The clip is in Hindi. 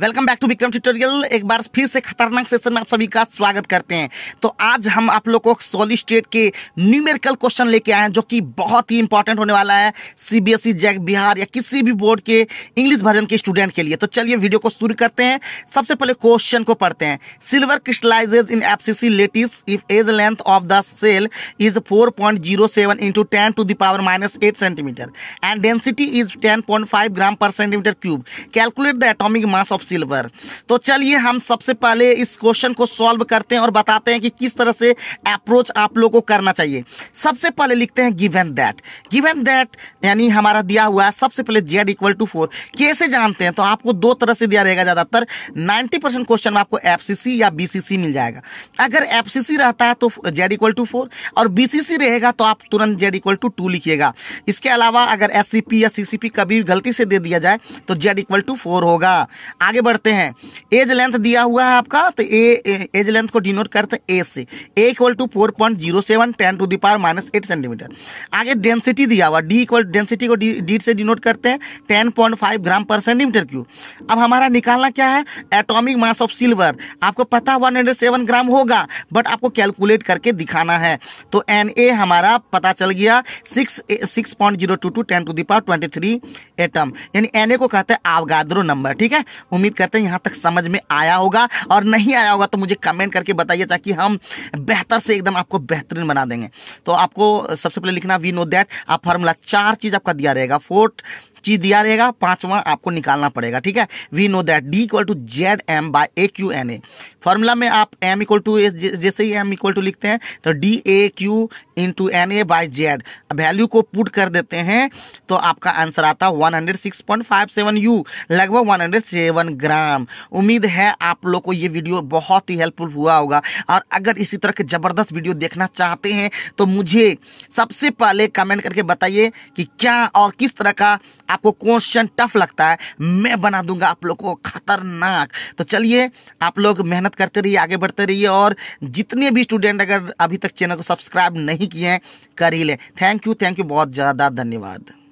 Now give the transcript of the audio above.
welcome back to Vikram tutorial एक बार फिर से खतरनाक सेशन में आप सभी का स्वागत करते हैं तो आज हम आप लोग को सॉलिड स्टेट के न्यूमेरिकल क्वेश्चन लेके आए हैं जो कि बहुत ही इंपॉर्टेंट होने वाला है सीबीएसई जैक बिहार या किसी भी बोर्ड के इंग्लिश वर्जन के स्टूडेंट के लिए तो चलिए वीडियो को शुरू करते हैं सबसे पहले क्वेश्चन को पढ़ते हैं silver crystallises in FCC lattice if edge length of the cell is four point zero seven into ten to the power minus eight centimetre and density is ten point five gram per centimetre cube calculate the atomic mass of silver तो चलिए हम सबसे पहले इस क्वेश्चन को सॉल्व करते हैं और बताते हैं कि किस तरह से अप्रोच आप लोगों को करना चाहिए सबसे पहले लिखते हैं गिवन दैट गिवन दैट यानी हमारा दिया हुआ है सबसे पहले जेड इक्वल टू फोर कैसे जानते हैं तो आपको दो तरह से दिया रहेगा ज्यादातर नाइनटी परसेंट क्वेश्चन में आपको एफसीसी या बीसीसी मिल जाएगा अगर एफसीसी रहता है तो जेड इक्वल टू फोर और बीसीसी रहेगा तो आप तुरंत जेड इक्वल टू टू लिखिएगा इसके अलावा अगर एस या सीसीपी कभी गलती से दे दिया जाए तो जेड इक्वल टू फोर होगा आगे आगे बढ़ते हैं एज लेंथ दिया हुआ है आपका तो ए एज लेंथ को डिनोट करते हैं ए से a equal to four point zero seven ten to the power minus eight centimetre आगे डेंसिटी दिया हुआ डी इक्वल डेंसिटी को डी से डिनोट करते हैं ten point five gram per centimetre cube अब हमारा निकालना क्या है एटोमिक मास ऑफ सिल्वर आपको पता वन हंड्रेड सेवन ग्राम होगा बट आपको कैलकुलेट करके दिखाना है तो एन ए हमारा पता चल गया six six point zero two two ten to the power twenty three atom यानी एन ए को कहते हैं आवगाद्रो नंबर ठीक है उम्मीद उम्मीद करते हैं यहाँ तक समझ में आया होगा और नहीं आया होगा तो मुझे कमेंट करके बताइए ताकि हम बेहतर से एकदम आपको बेहतरीन बना देंगे तो आपको सबसे पहले लिखना वी नो दैट आप फार्मूला चार चीज़ आपका दिया रहेगा फोर्थ चीज दिया रहेगा पांचवा आपको निकालना पड़ेगा ठीक है we know that D equal to Z M by a cube N A formula में आप एम इक्वल टू जैसे ही एम इक्वल टू लिखते हैं तो D a cube into N A by Z value को पुट कर देते हैं तो आपका आंसर आता one hundred six point five seven u लगभग वन हंड्रेड सेवन ग्राम उम्मीद है आप लोग को ये वीडियो बहुत ही हेल्पफुल हुआ होगा और अगर इसी तरह के ज़बरदस्त वीडियो देखना चाहते हैं तो मुझे सबसे पहले कमेंट करके बताइए कि क्या और किस तरह का आपको क्वेश्चन टफ लगता है मैं बना दूंगा आप लोग को खतरनाक तो चलिए आप लोग मेहनत करते रहिए आगे बढ़ते रहिए और जितने भी स्टूडेंट अगर अभी तक चैनल को सब्सक्राइब नहीं किए हैं कर ही लें थैंक यू थैंक यू बहुत ज़्यादा धन्यवाद